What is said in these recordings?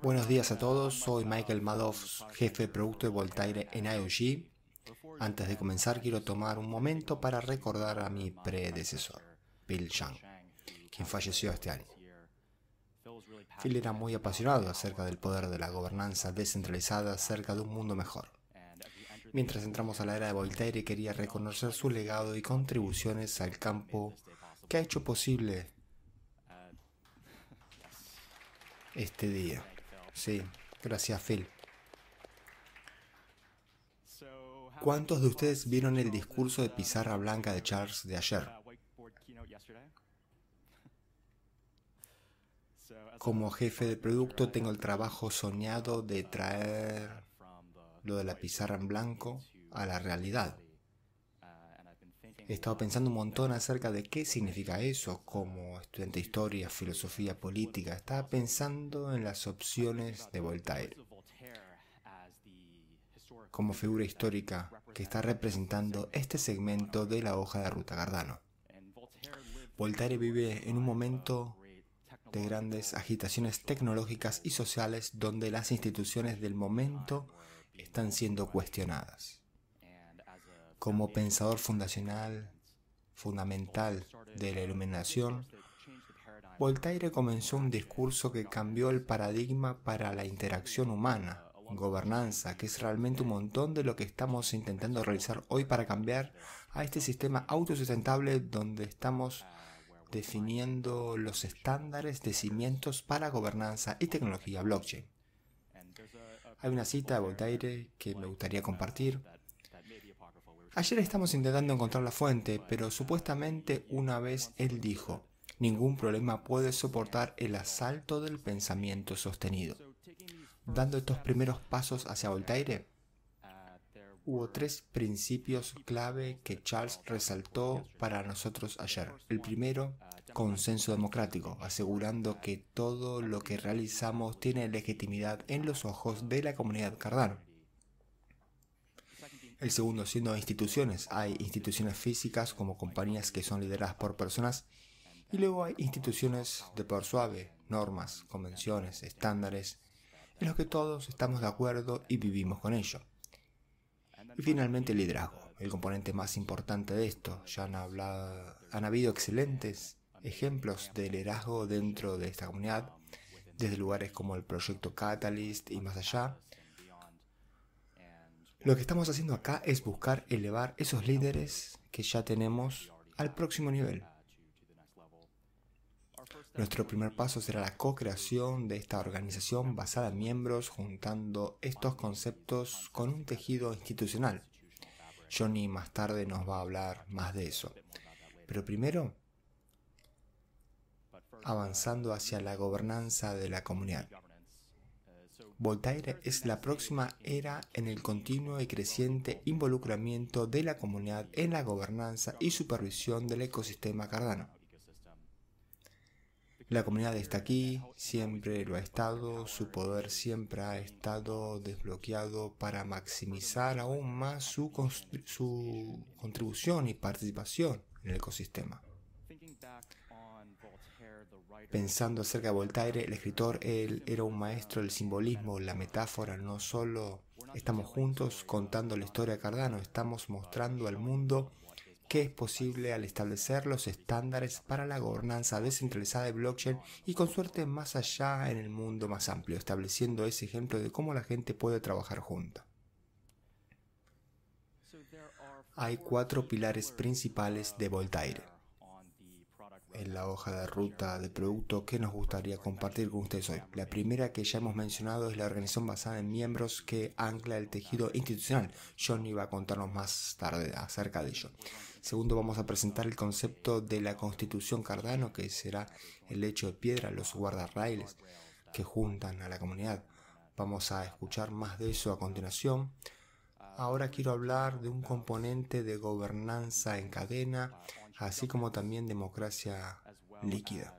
Buenos días a todos, soy Michael Madoff, jefe de producto de Voltaire en IOG. Antes de comenzar quiero tomar un momento para recordar a mi predecesor, Bill Chang, quien falleció este año. Phil era muy apasionado acerca del poder de la gobernanza descentralizada acerca de un mundo mejor. Mientras entramos a la era de Voltaire quería reconocer su legado y contribuciones al campo que ha hecho posible este día. Sí, gracias Phil. ¿Cuántos de ustedes vieron el discurso de pizarra blanca de Charles de ayer? Como jefe de producto tengo el trabajo soñado de traer lo de la pizarra en blanco a la realidad. He estado pensando un montón acerca de qué significa eso como estudiante de historia, filosofía, política. Estaba pensando en las opciones de Voltaire como figura histórica que está representando este segmento de la hoja de ruta Gardano. Voltaire vive en un momento de grandes agitaciones tecnológicas y sociales donde las instituciones del momento están siendo cuestionadas. Como pensador fundacional, fundamental de la iluminación, Voltaire comenzó un discurso que cambió el paradigma para la interacción humana, gobernanza, que es realmente un montón de lo que estamos intentando realizar hoy para cambiar a este sistema autosustentable donde estamos definiendo los estándares de cimientos para gobernanza y tecnología blockchain. Hay una cita de Voltaire que me gustaría compartir. Ayer estamos intentando encontrar la fuente, pero supuestamente una vez él dijo, ningún problema puede soportar el asalto del pensamiento sostenido. Dando estos primeros pasos hacia Voltaire, hubo tres principios clave que Charles resaltó para nosotros ayer. El primero, consenso democrático, asegurando que todo lo que realizamos tiene legitimidad en los ojos de la comunidad Cardano. El segundo siendo instituciones. Hay instituciones físicas como compañías que son lideradas por personas y luego hay instituciones de por suave, normas, convenciones, estándares, en los que todos estamos de acuerdo y vivimos con ello. Y finalmente el liderazgo, el componente más importante de esto. Ya han, hablado, han habido excelentes ejemplos de liderazgo dentro de esta comunidad, desde lugares como el proyecto Catalyst y más allá. Lo que estamos haciendo acá es buscar elevar esos líderes que ya tenemos al próximo nivel. Nuestro primer paso será la co-creación de esta organización basada en miembros, juntando estos conceptos con un tejido institucional. Johnny más tarde nos va a hablar más de eso. Pero primero, avanzando hacia la gobernanza de la comunidad. Voltaire es la próxima era en el continuo y creciente involucramiento de la comunidad en la gobernanza y supervisión del ecosistema cardano. La comunidad está aquí, siempre lo ha estado, su poder siempre ha estado desbloqueado para maximizar aún más su, contribución y participación en el ecosistema. Pensando acerca de Voltaire, el escritor, él era un maestro del simbolismo, la metáfora, no solo estamos juntos contando la historia de Cardano, estamos mostrando al mundo que es posible al establecer los estándares para la gobernanza descentralizada de blockchain y con suerte más allá en el mundo más amplio, estableciendo ese ejemplo de cómo la gente puede trabajar junta. Hay cuatro pilares principales de Voltaire en la hoja de ruta de producto que nos gustaría compartir con ustedes hoy. La primera que ya hemos mencionado es la organización basada en miembros que ancla el tejido institucional. John iba a contarnos más tarde acerca de ello. Segundo, vamos a presentar el concepto de la constitución Cardano, que será el lecho de piedra, los guardarrailes que juntan a la comunidad. Vamos a escuchar más de eso a continuación. Ahora quiero hablar de un componente de gobernanza en cadena así como también democracia líquida.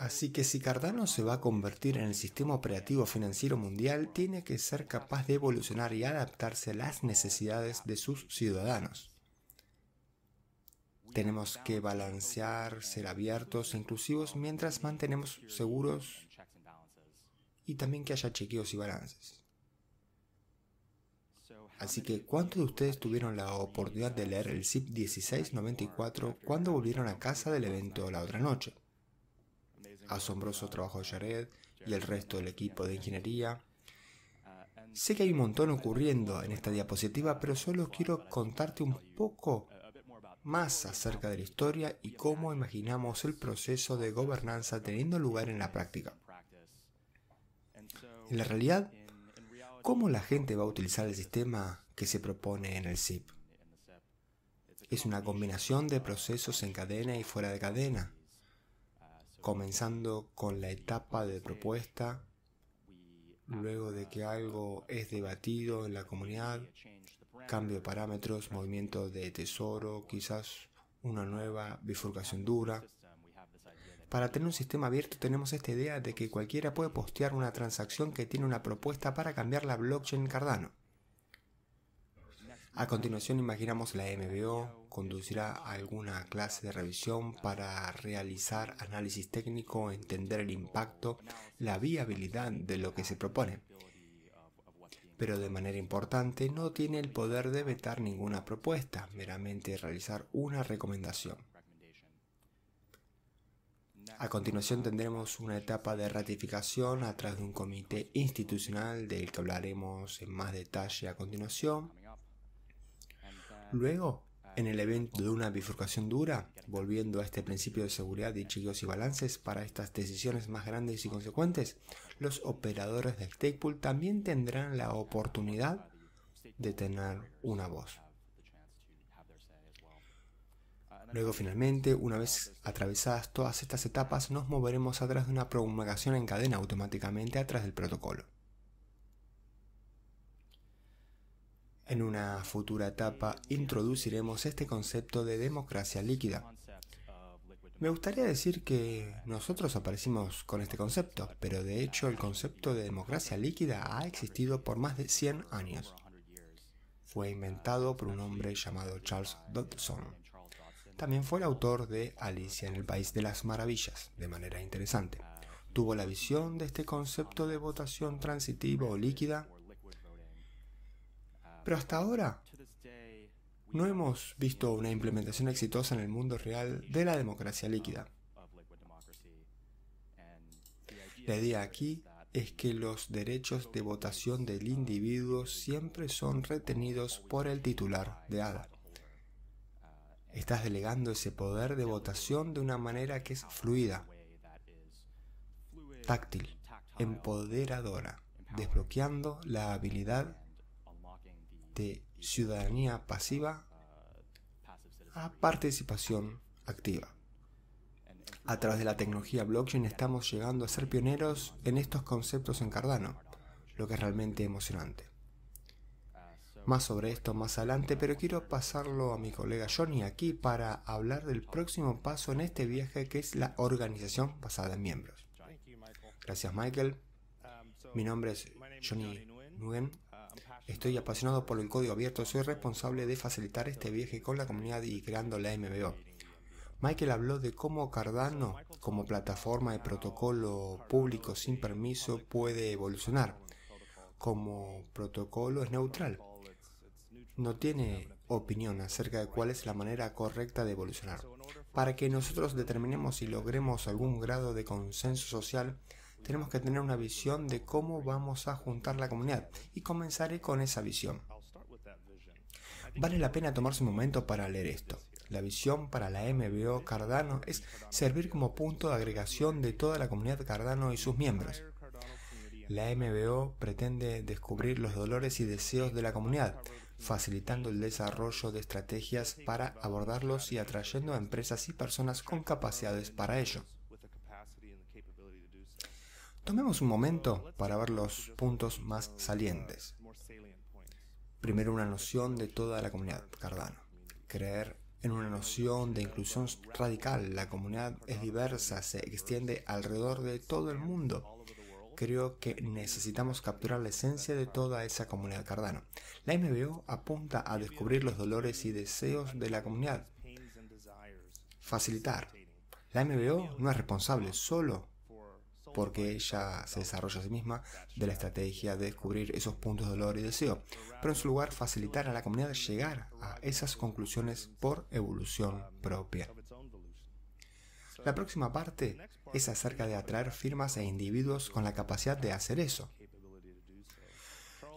Así que si Cardano se va a convertir en el sistema operativo financiero mundial, tiene que ser capaz de evolucionar y adaptarse a las necesidades de sus ciudadanos. Tenemos que balancear, ser abiertos e inclusivos mientras mantenemos seguros y también que haya chequeos y balances. Así que, ¿cuántos de ustedes tuvieron la oportunidad de leer el SIP 1694 cuando volvieron a casa del evento la otra noche? Asombroso trabajo de Jared y el resto del equipo de ingeniería. Sé que hay un montón ocurriendo en esta diapositiva, pero solo quiero contarte un poco más acerca de la historia y cómo imaginamos el proceso de gobernanza teniendo lugar en la práctica. En la realidad, ¿Cómo la gente va a utilizar el sistema que se propone en el SIP? Es una combinación de procesos en cadena y fuera de cadena, comenzando con la etapa de propuesta, luego de que algo es debatido en la comunidad, cambio de parámetros, movimiento de tesoro, quizás una nueva bifurcación dura, para tener un sistema abierto tenemos esta idea de que cualquiera puede postear una transacción que tiene una propuesta para cambiar la blockchain Cardano. A continuación imaginamos la MBO conducirá alguna clase de revisión para realizar análisis técnico, entender el impacto, la viabilidad de lo que se propone. Pero de manera importante no tiene el poder de vetar ninguna propuesta, meramente realizar una recomendación. A continuación tendremos una etapa de ratificación a través de un comité institucional del que hablaremos en más detalle a continuación. Luego, en el evento de una bifurcación dura, volviendo a este principio de seguridad de chicos y balances para estas decisiones más grandes y consecuentes, los operadores de stake pool también tendrán la oportunidad de tener una voz. Luego finalmente, una vez atravesadas todas estas etapas, nos moveremos atrás de una promulgación en cadena automáticamente atrás del protocolo. En una futura etapa introduciremos este concepto de democracia líquida. Me gustaría decir que nosotros aparecimos con este concepto, pero de hecho el concepto de democracia líquida ha existido por más de 100 años. Fue inventado por un hombre llamado Charles Dodson. También fue el autor de Alicia en el País de las Maravillas, de manera interesante. Tuvo la visión de este concepto de votación transitiva o líquida. Pero hasta ahora no hemos visto una implementación exitosa en el mundo real de la democracia líquida. La idea aquí es que los derechos de votación del individuo siempre son retenidos por el titular de ADA. Estás delegando ese poder de votación de una manera que es fluida, táctil, empoderadora, desbloqueando la habilidad de ciudadanía pasiva a participación activa. A través de la tecnología blockchain estamos llegando a ser pioneros en estos conceptos en Cardano, lo que es realmente emocionante más sobre esto más adelante, pero quiero pasarlo a mi colega Johnny aquí para hablar del próximo paso en este viaje que es la organización basada en miembros. Gracias Michael. Um, mi nombre es Johnny Nguyen. Um, Estoy apasionado por el código abierto. Soy responsable de facilitar este viaje con la comunidad y creando la MBO. Michael habló de cómo Cardano, como plataforma de protocolo público sin permiso, puede evolucionar. Como protocolo es neutral no tiene opinión acerca de cuál es la manera correcta de evolucionar. Para que nosotros determinemos y logremos algún grado de consenso social, tenemos que tener una visión de cómo vamos a juntar la comunidad y comenzaré con esa visión. Vale la pena tomarse un momento para leer esto. La visión para la MBO Cardano es servir como punto de agregación de toda la comunidad Cardano y sus miembros. La MBO pretende descubrir los dolores y deseos de la comunidad, facilitando el desarrollo de estrategias para abordarlos y atrayendo a empresas y personas con capacidades para ello. Tomemos un momento para ver los puntos más salientes. Primero una noción de toda la comunidad Cardano. Creer en una noción de inclusión radical. La comunidad es diversa, se extiende alrededor de todo el mundo creo que necesitamos capturar la esencia de toda esa comunidad Cardano. La MBO apunta a descubrir los dolores y deseos de la comunidad. Facilitar. La MBO no es responsable solo porque ella se desarrolla a sí misma de la estrategia de descubrir esos puntos de dolor y deseo, pero en su lugar facilitar a la comunidad llegar a esas conclusiones por evolución propia. La próxima parte es acerca de atraer firmas e individuos con la capacidad de hacer eso.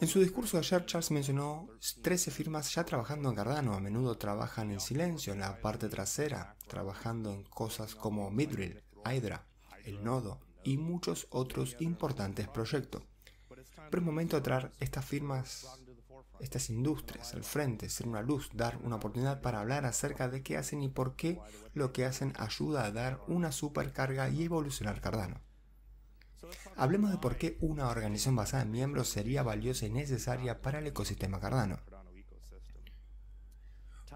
En su discurso de ayer, Charles mencionó 13 firmas ya trabajando en Cardano. A menudo trabajan en silencio, en la parte trasera, trabajando en cosas como Midrill, Hydra, el nodo y muchos otros importantes proyectos. Pero es momento de atraer estas firmas estas industrias al frente, ser una luz, dar una oportunidad para hablar acerca de qué hacen y por qué lo que hacen ayuda a dar una supercarga y evolucionar Cardano. Hablemos de por qué una organización basada en miembros sería valiosa y necesaria para el ecosistema Cardano.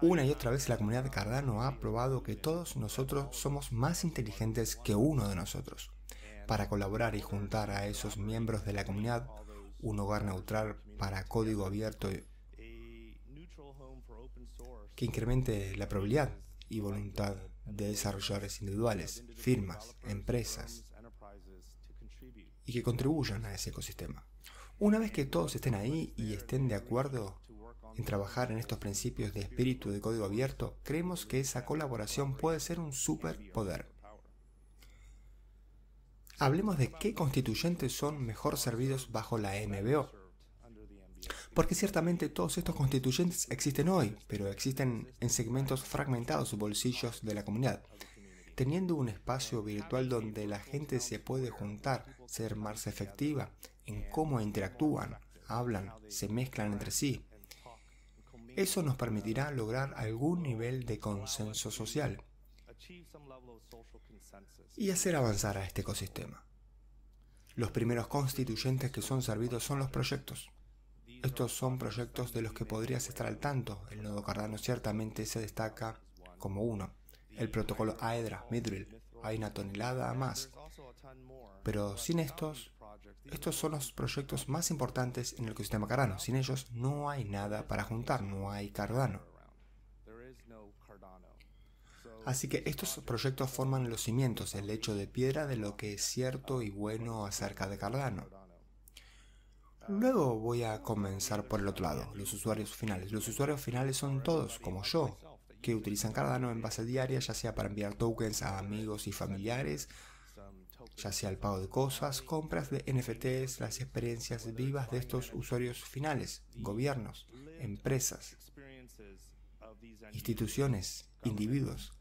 Una y otra vez la comunidad de Cardano ha probado que todos nosotros somos más inteligentes que uno de nosotros. Para colaborar y juntar a esos miembros de la comunidad, un hogar neutral para código abierto que incremente la probabilidad y voluntad de desarrolladores individuales, firmas, empresas y que contribuyan a ese ecosistema. Una vez que todos estén ahí y estén de acuerdo en trabajar en estos principios de espíritu de código abierto, creemos que esa colaboración puede ser un superpoder hablemos de qué constituyentes son mejor servidos bajo la MBO. Porque ciertamente todos estos constituyentes existen hoy, pero existen en segmentos fragmentados bolsillos de la comunidad. Teniendo un espacio virtual donde la gente se puede juntar, ser más efectiva en cómo interactúan, hablan, se mezclan entre sí. Eso nos permitirá lograr algún nivel de consenso social y hacer avanzar a este ecosistema. Los primeros constituyentes que son servidos son los proyectos. Estos son proyectos de los que podrías estar al tanto. El nodo cardano ciertamente se destaca como uno. El protocolo Aedra, Midril, hay una tonelada más. Pero sin estos, estos son los proyectos más importantes en el ecosistema cardano. Sin ellos no hay nada para juntar, no hay cardano. Así que estos proyectos forman los cimientos, el lecho de piedra de lo que es cierto y bueno acerca de Cardano. Luego voy a comenzar por el otro lado, los usuarios finales. Los usuarios finales son todos, como yo, que utilizan Cardano en base diaria, ya sea para enviar tokens a amigos y familiares, ya sea el pago de cosas, compras de NFTs, las experiencias vivas de estos usuarios finales, gobiernos, empresas, instituciones, individuos,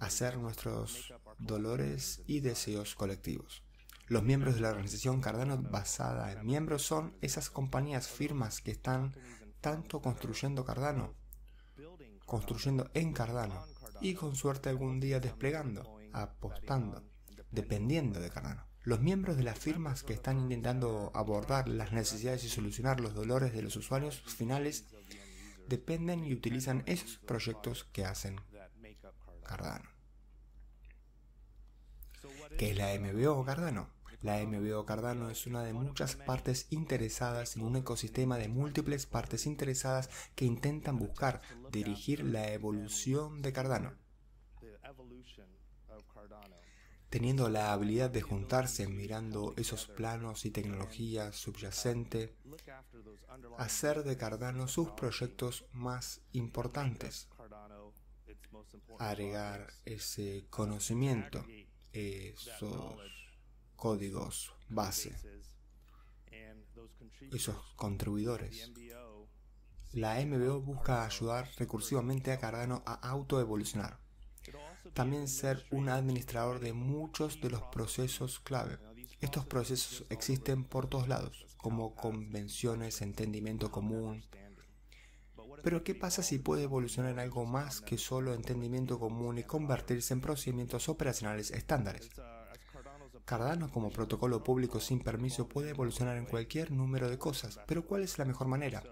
hacer nuestros dolores y deseos colectivos. Los miembros de la organización Cardano basada en miembros son esas compañías firmas que están tanto construyendo Cardano, construyendo en Cardano y con suerte algún día desplegando, apostando, dependiendo de Cardano. Los miembros de las firmas que están intentando abordar las necesidades y solucionar los dolores de los usuarios finales dependen y utilizan esos proyectos que hacen Cardano. ¿Qué es la MBO Cardano? La MBO Cardano es una de muchas partes interesadas en un ecosistema de múltiples partes interesadas que intentan buscar dirigir la evolución de Cardano. Teniendo la habilidad de juntarse mirando esos planos y tecnología subyacente, hacer de Cardano sus proyectos más importantes agregar ese conocimiento, esos códigos base, esos contribuidores. La MBO busca ayudar recursivamente a Cardano a autoevolucionar. También ser un administrador de muchos de los procesos clave. Estos procesos existen por todos lados, como convenciones, entendimiento común, pero ¿qué pasa si puede evolucionar en algo más que solo entendimiento común y convertirse en procedimientos operacionales estándares? Cardano como protocolo público sin permiso puede evolucionar en cualquier número de cosas, pero ¿cuál es la mejor manera?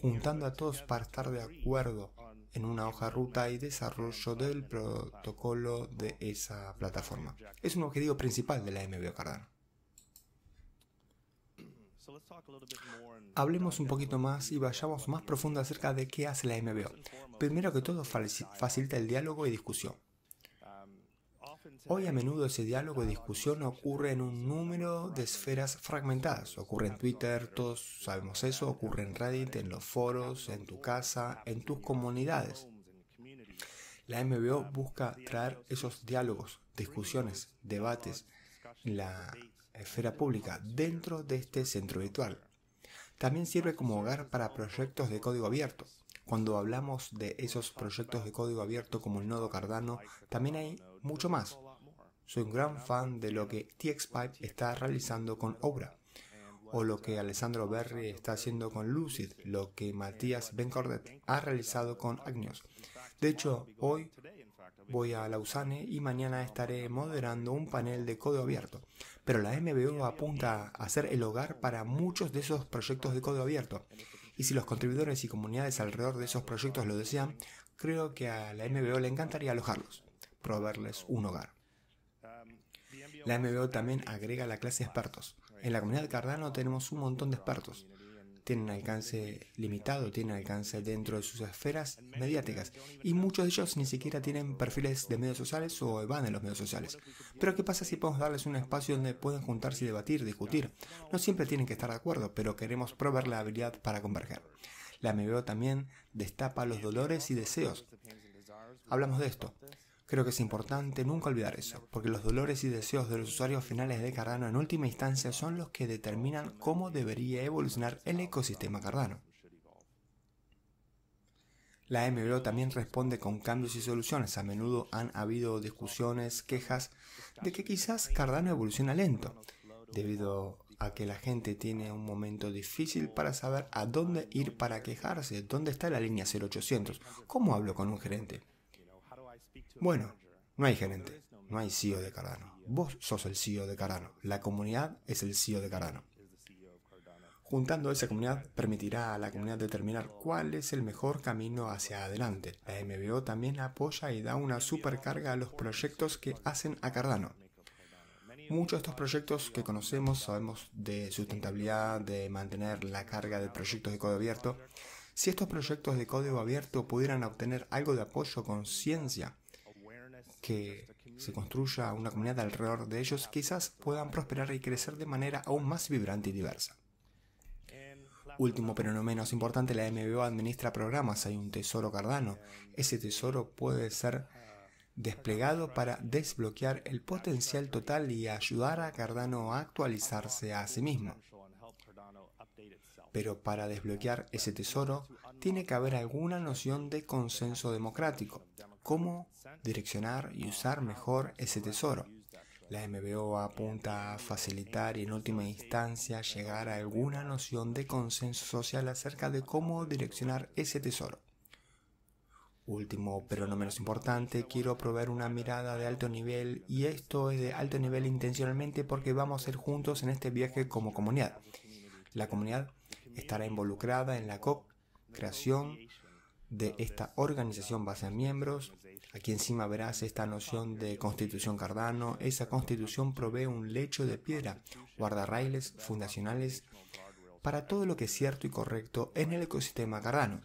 Juntando a todos para estar de acuerdo en una hoja ruta y desarrollo del uh, protocolo de esa plataforma. Es un objetivo principal de la MBO Cardano. Hablemos un poquito más y vayamos más profundo acerca de qué hace la MBO. Primero que todo, facilita el diálogo y discusión. Um, Hoy a menudo ese diálogo y discusión ocurre en un número de esferas fragmentadas. Ocurre en Twitter, todos sabemos eso, ocurre en Reddit, en los foros, en tu casa, en tus comunidades. La MBO um, busca traer esos diálogos, discusiones, debates, la esfera pública dentro de este centro virtual. También sirve como hogar para proyectos de código abierto. Cuando hablamos de esos proyectos de código abierto como el nodo Cardano, también hay mucho más. Soy un gran fan de lo que TXPipe está realizando con Obra, o lo que Alessandro Berry está haciendo con Lucid, lo que Matías Bencordet ha realizado con Agnios. De hecho, hoy Voy a Lausanne y mañana estaré moderando un panel de código abierto. Pero la MBO apunta a ser el hogar para muchos de esos proyectos de código abierto. Y si los contribuidores y comunidades alrededor de esos proyectos lo desean, creo que a la MBO le encantaría alojarlos, proveerles un hogar. La MBO también agrega la clase de expertos. En la comunidad de Cardano tenemos un montón de expertos tienen alcance limitado, tienen alcance dentro de sus esferas mediáticas y muchos de ellos ni siquiera tienen perfiles de medios sociales o van en los medios sociales. Pero ¿qué pasa si podemos darles un espacio donde pueden juntarse y debatir, discutir? No siempre tienen que estar de acuerdo, pero queremos probar la habilidad para converger. La MBO también destapa los dolores y deseos. Hablamos de esto. Creo que es importante nunca olvidar eso, porque los dolores y deseos de los usuarios finales de Cardano en última instancia son los que determinan cómo debería evolucionar el ecosistema Cardano. La MBO también responde con cambios y soluciones. A menudo han habido discusiones, quejas de que quizás Cardano evoluciona lento, debido a que la gente tiene un momento difícil para saber a dónde ir para quejarse, dónde está la línea 0800, cómo hablo con un gerente. Bueno, no hay gerente, no hay CEO de Cardano. Vos sos el CEO de Cardano. La comunidad es el CEO de Cardano. Juntando esa comunidad permitirá a la comunidad determinar cuál es el mejor camino hacia adelante. La MBO también apoya y da una supercarga a los proyectos que hacen a Cardano. Muchos de estos proyectos que conocemos, sabemos de sustentabilidad, de mantener la carga de proyectos de código abierto. Si estos proyectos de código abierto pudieran obtener algo de apoyo con ciencia, que se construya una comunidad alrededor de ellos, quizás puedan prosperar y crecer de manera aún más vibrante y diversa. Último pero no menos importante, la MBO administra programas, hay un tesoro cardano. Ese tesoro puede ser desplegado para desbloquear el potencial total y ayudar a Cardano a actualizarse a sí mismo. Pero para desbloquear ese tesoro tiene que haber alguna noción de consenso democrático cómo direccionar y usar mejor ese tesoro. La MBO apunta a facilitar y en última instancia llegar a alguna noción de consenso social acerca de cómo direccionar ese tesoro. Último, pero no menos importante, quiero proveer una mirada de alto nivel y esto es de alto nivel intencionalmente porque vamos a ser juntos en este viaje como comunidad. La comunidad estará involucrada en la COP, creación, de esta organización base en miembros. Aquí encima verás esta noción de constitución cardano. Esa constitución provee un lecho de piedra, guardarrailes fundacionales para todo lo que es cierto y correcto en el ecosistema cardano.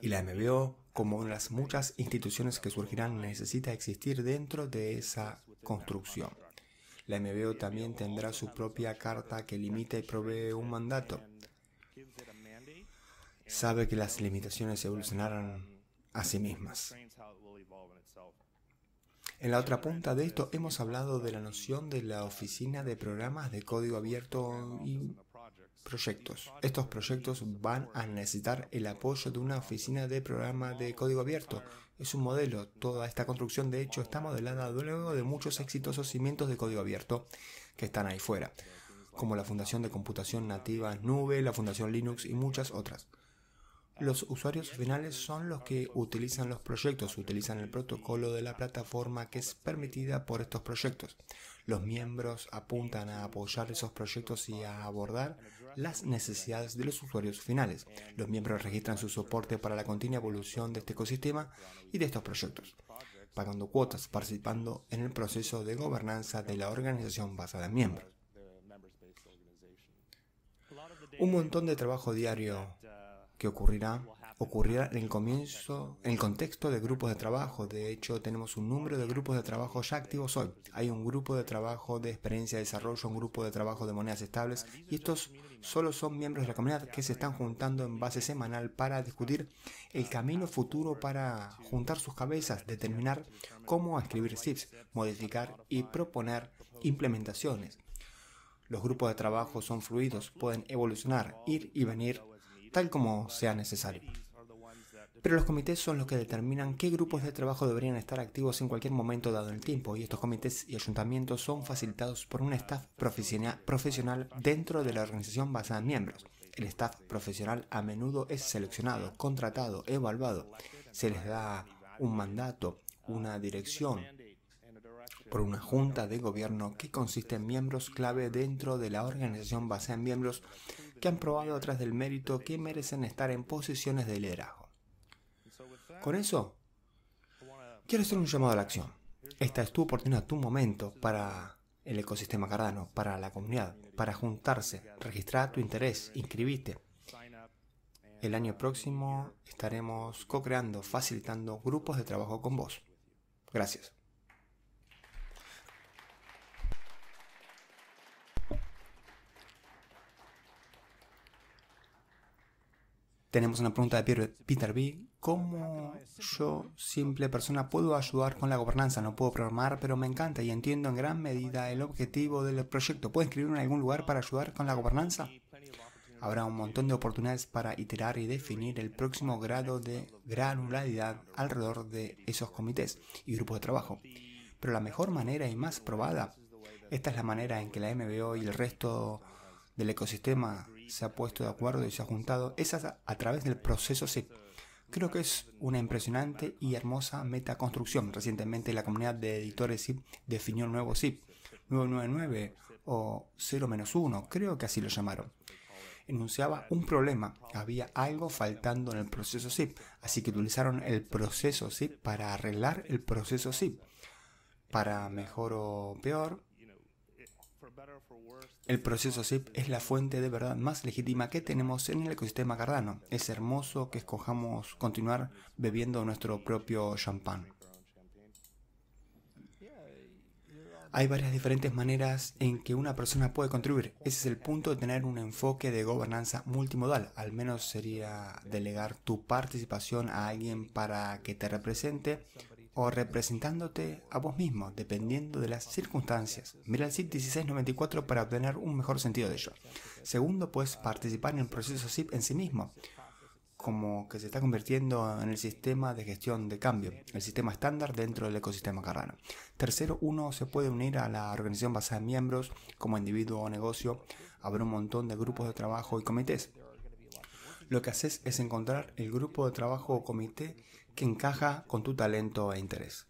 Y la MBO, como una de las muchas instituciones que surgirán, necesita existir dentro de esa construcción. La MBO también tendrá su propia carta que limita y provee un mandato sabe que las limitaciones evolucionaron a sí mismas. En la otra punta de esto hemos hablado de la noción de la oficina de programas de código abierto y proyectos. Estos proyectos van a necesitar el apoyo de una oficina de programa de código abierto. Es un modelo. Toda esta construcción de hecho está modelada luego de muchos exitosos cimientos de código abierto que están ahí fuera, como la Fundación de Computación Nativa Nube, la Fundación Linux y muchas otras. Los usuarios finales son los que utilizan los proyectos, utilizan el protocolo de la plataforma que es permitida por estos proyectos. Los miembros apuntan a apoyar esos proyectos y a abordar las necesidades de los usuarios finales. Los miembros registran su soporte para la continua evolución de este ecosistema y de estos proyectos, pagando cuotas, participando en el proceso de gobernanza de la organización basada en miembros. Un montón de trabajo diario que ocurrirá ocurrirá en el comienzo, en el contexto de grupos de trabajo. De hecho, tenemos un número de grupos de trabajo ya activos hoy. Hay un grupo de trabajo de experiencia de desarrollo, un grupo de trabajo de monedas estables y estos solo son miembros de la comunidad que se están juntando en base semanal para discutir el camino futuro para juntar sus cabezas, determinar cómo escribir SIPs, modificar y proponer implementaciones. Los grupos de trabajo son fluidos, pueden evolucionar, ir y venir tal como sea necesario. Pero los comités son los que determinan qué grupos de trabajo deberían estar activos en cualquier momento dado en el tiempo, y estos comités y ayuntamientos son facilitados por un staff profesional dentro de la organización basada en miembros. El staff profesional a menudo es seleccionado, contratado, evaluado, se les da un mandato, una dirección, por una junta de gobierno que consiste en miembros clave dentro de la organización basada en miembros que han probado atrás del mérito que merecen estar en posiciones de liderazgo. Con eso, quiero hacer un llamado a la acción. Esta es tu oportunidad, tu momento para el ecosistema Cardano, para la comunidad, para juntarse, registrar tu interés, inscribirte. El año próximo estaremos co-creando, facilitando grupos de trabajo con vos. Gracias. Tenemos una pregunta de Peter, B. ¿Cómo yo, simple persona, puedo ayudar con la gobernanza? No puedo programar, pero me encanta y entiendo en gran medida el objetivo del proyecto. ¿Puedo escribir en algún lugar para ayudar con la gobernanza? Habrá un montón de oportunidades para iterar y definir el próximo grado de granularidad alrededor de esos comités y grupos de trabajo. Pero la mejor manera y más probada, esta es la manera en que la MBO y el resto del ecosistema se ha puesto de acuerdo y se ha juntado, esas a, través del proceso SIP. Creo que es una impresionante y hermosa metaconstrucción. Recientemente la comunidad de editores SIP definió el nuevo SIP, 999 o 0-1, creo que así lo llamaron. Enunciaba un problema, había algo faltando en el proceso SIP, así que utilizaron el proceso SIP para arreglar el proceso SIP. Para mejor o peor, el proceso SIP es la fuente de verdad más legítima que tenemos en el ecosistema Cardano. Es hermoso que escojamos continuar bebiendo nuestro propio champán. Hay varias diferentes maneras en que una persona puede contribuir. Ese es el punto de tener un enfoque de gobernanza multimodal. Al menos sería delegar tu participación a alguien para que te represente o representándote a vos mismo, dependiendo de las circunstancias. Mira el SIP 1694 para obtener un mejor sentido de ello. Segundo, puedes participar en el proceso SIP en sí mismo, como que se está convirtiendo en el sistema de gestión de cambio, el sistema estándar dentro del ecosistema Carrano. Tercero, uno se puede unir a la organización basada en miembros, como individuo o negocio, habrá un montón de grupos de trabajo y comités lo que haces es encontrar el grupo de trabajo o comité que encaja con tu talento e interés.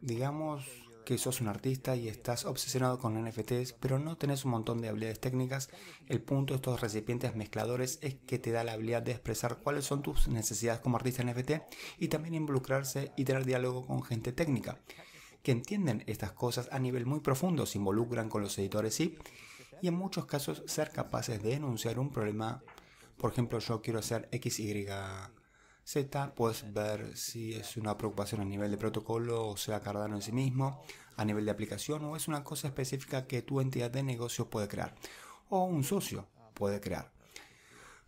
Digamos que sos un artista y estás obsesionado con NFTs, pero no tenés un montón de habilidades técnicas, el punto de estos recipientes mezcladores es que te da la habilidad de expresar cuáles son tus necesidades como artista NFT y también involucrarse y tener diálogo con gente técnica, que entienden estas cosas a nivel muy profundo, se involucran con los editores y, y en muchos casos ser capaces de denunciar un problema por ejemplo, yo quiero hacer XYZ, puedes ver si es una preocupación a nivel de protocolo, o sea, Cardano en sí mismo, a nivel de aplicación, o es una cosa específica que tu entidad de negocio puede crear, o un socio puede crear.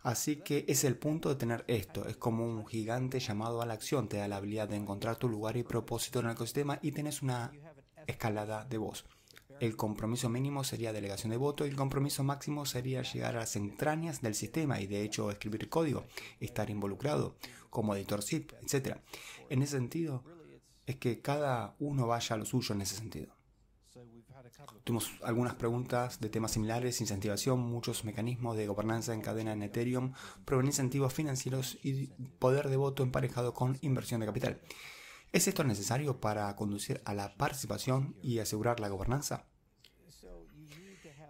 Así que es el punto de tener esto, es como un gigante llamado a la acción, te da la habilidad de encontrar tu lugar y propósito en el ecosistema y tienes una escalada de voz. El compromiso mínimo sería delegación de voto y el compromiso máximo sería llegar a las entrañas del sistema y de hecho escribir código, estar involucrado como editor SIP, etc. En ese sentido, es que cada uno vaya a lo suyo en ese sentido. Tuvimos algunas preguntas de temas similares, incentivación, muchos mecanismos de gobernanza en cadena en Ethereum, provenientes incentivos financieros y poder de voto emparejado con inversión de capital. ¿Es esto necesario para conducir a la participación y asegurar la gobernanza?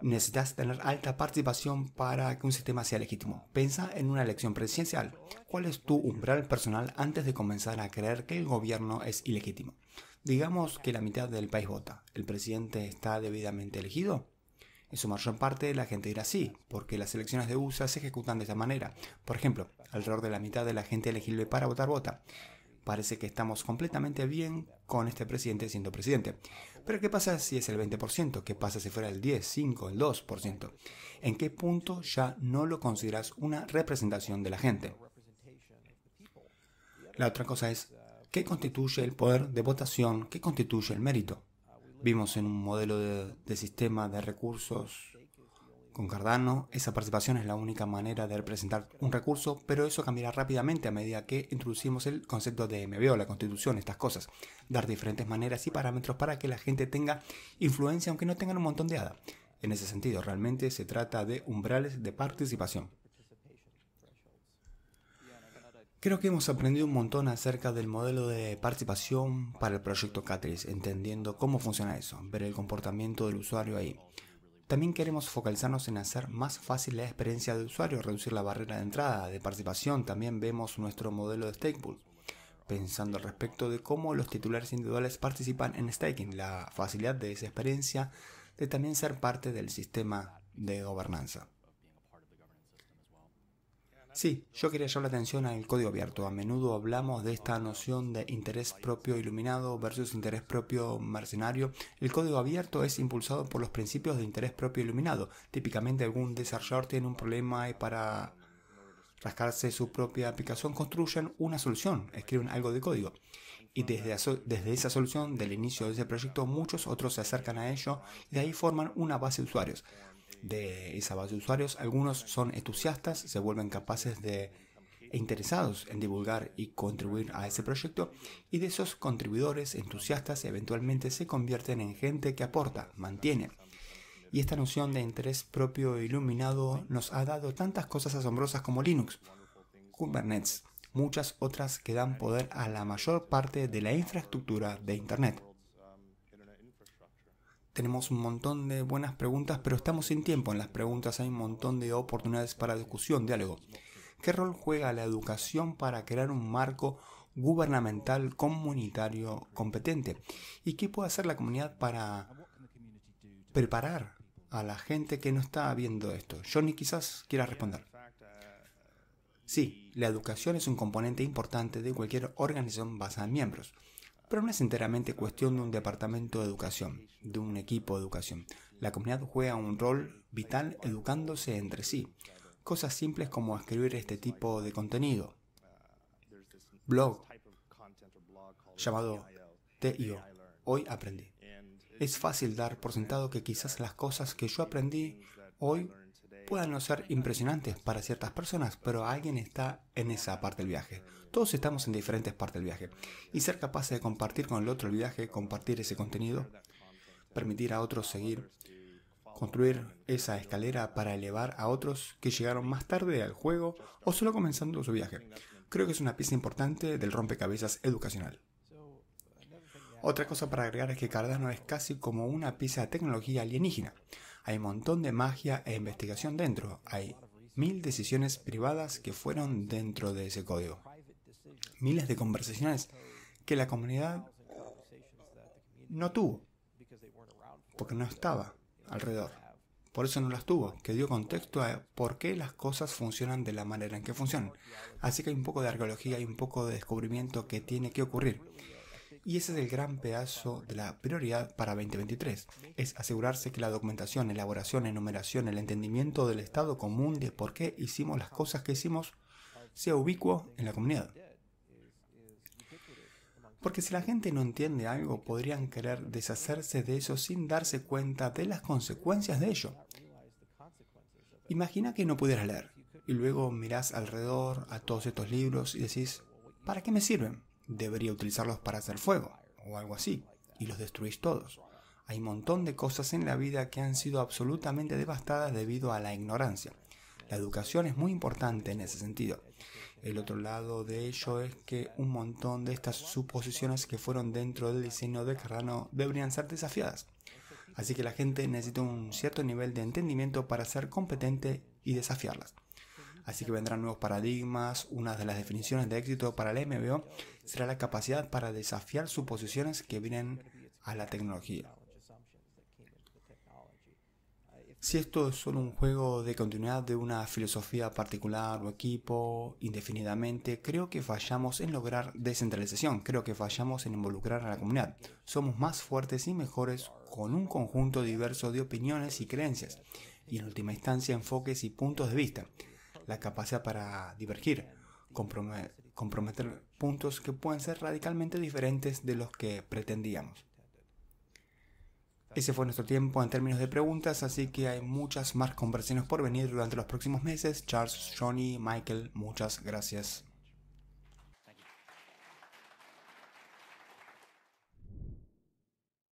Necesitas tener alta participación para que un sistema sea legítimo. Pensa en una elección presidencial. ¿Cuál es tu umbral personal antes de comenzar a creer que el gobierno es ilegítimo? Digamos que la mitad del país vota. ¿El presidente está debidamente elegido? En su mayor parte la gente dirá sí, porque las elecciones de USA se ejecutan de esa manera. Por ejemplo, alrededor de la mitad de la gente elegible para votar vota. Parece que estamos completamente bien con este presidente siendo presidente. Pero ¿qué pasa si es el 20%? ¿Qué pasa si fuera el 10, 5, el 2%? ¿En qué punto ya no lo consideras una representación de la gente? La otra cosa es, ¿qué constituye el poder de votación? ¿Qué constituye el mérito? Vimos en un modelo de, de sistema de recursos con Cardano, esa participación es la única manera de representar un recurso, pero eso cambiará rápidamente a medida que introducimos el concepto de MBO, la constitución, estas cosas. Dar diferentes maneras y parámetros para que la gente tenga influencia aunque no tengan un montón de hada. En ese sentido, realmente se trata de umbrales de participación. Creo que hemos aprendido un montón acerca del modelo de participación para el proyecto Catrice, entendiendo cómo funciona eso, ver el comportamiento del usuario ahí. También queremos focalizarnos en hacer más fácil la experiencia del usuario, reducir la barrera de entrada, de participación. También vemos nuestro modelo de pool, pensando al respecto de cómo los titulares individuales participan en staking, la facilidad de esa experiencia de también ser parte del sistema de gobernanza. Sí, yo quería llamar la atención al código abierto. A menudo hablamos de esta noción de interés propio iluminado versus interés propio mercenario. El código abierto es impulsado por los principios de interés propio iluminado. Típicamente algún desarrollador tiene un problema y para rascarse su propia aplicación construyen una solución, escriben algo de código. Y desde, desde esa solución, del inicio de ese proyecto, muchos otros se acercan a ello y de ahí forman una base de usuarios de esa base de usuarios, algunos son entusiastas, se vuelven capaces de e interesados en divulgar y contribuir a ese proyecto, y de esos contribuidores entusiastas eventualmente se convierten en gente que aporta, mantiene. Y esta noción de interés propio e iluminado nos ha dado tantas cosas asombrosas como Linux, Kubernetes, muchas otras que dan poder a la mayor parte de la infraestructura de Internet. Tenemos un montón de buenas preguntas, pero estamos sin tiempo en las preguntas. Hay un montón de oportunidades para discusión, diálogo. ¿Qué rol juega la educación para crear un marco gubernamental comunitario competente? ¿Y qué puede hacer la comunidad para preparar a la gente que no está viendo esto? Johnny quizás quiera responder. Sí, la educación es un componente importante de cualquier organización basada en miembros. Pero no es enteramente cuestión de un departamento de educación, de un equipo de educación. La comunidad juega un rol vital educándose entre sí. Cosas simples como escribir este tipo de contenido. Blog, llamado TIO. Hoy aprendí. Es fácil dar por sentado que quizás las cosas que yo aprendí hoy puedan no ser impresionantes para ciertas personas, pero alguien está en esa parte del viaje. Todos estamos en diferentes partes del viaje. Y ser capaces de compartir con el otro el viaje, compartir ese contenido, permitir a otros seguir, construir esa escalera para elevar a otros que llegaron más tarde al juego o solo comenzando su viaje. Creo que es una pieza importante del rompecabezas educacional. Otra cosa para agregar es que Cardano es casi como una pieza de tecnología alienígena. Hay un montón de magia e investigación dentro. Hay mil decisiones privadas que fueron dentro de ese código. Miles de conversaciones que la comunidad no tuvo. Porque no estaba alrededor. Por eso no las tuvo, que dio contexto a por qué las cosas funcionan de la manera en que funcionan. Así que hay un poco de arqueología y un poco de descubrimiento que tiene que ocurrir. Y ese es el gran pedazo de la prioridad para 2023. Es asegurarse que la documentación, elaboración, enumeración, el entendimiento del estado común de por qué hicimos las cosas que hicimos sea ubicuo en la comunidad. Porque si la gente no entiende algo, podrían querer deshacerse de eso sin darse cuenta de las consecuencias de ello. Imagina que no pudieras leer y luego mirás alrededor a todos estos libros y decís, ¿para qué me sirven? debería utilizarlos para hacer fuego, o algo así, y los destruís todos. Hay un montón de cosas en la vida que han sido absolutamente devastadas debido a la ignorancia. La educación es muy importante en ese sentido. El otro lado de ello es que un montón de estas suposiciones que fueron dentro del diseño de Carrano deberían ser desafiadas. Así que la gente necesita un cierto nivel de entendimiento para ser competente y desafiarlas. Así que vendrán nuevos paradigmas. Una de las definiciones de éxito para el MBO será la capacidad para desafiar suposiciones que vienen a la tecnología. Si esto es solo un juego de continuidad de una filosofía particular o equipo indefinidamente, creo que fallamos en lograr descentralización, creo que fallamos en involucrar a la comunidad. Somos más fuertes y mejores con un conjunto diverso de opiniones y creencias, y en última instancia enfoques y puntos de vista la capacidad para divergir, comprometer puntos que pueden ser radicalmente diferentes de los que pretendíamos. Ese fue nuestro tiempo en términos de preguntas, así que hay muchas más conversaciones por venir durante los próximos meses. Charles, Johnny, Michael, muchas gracias.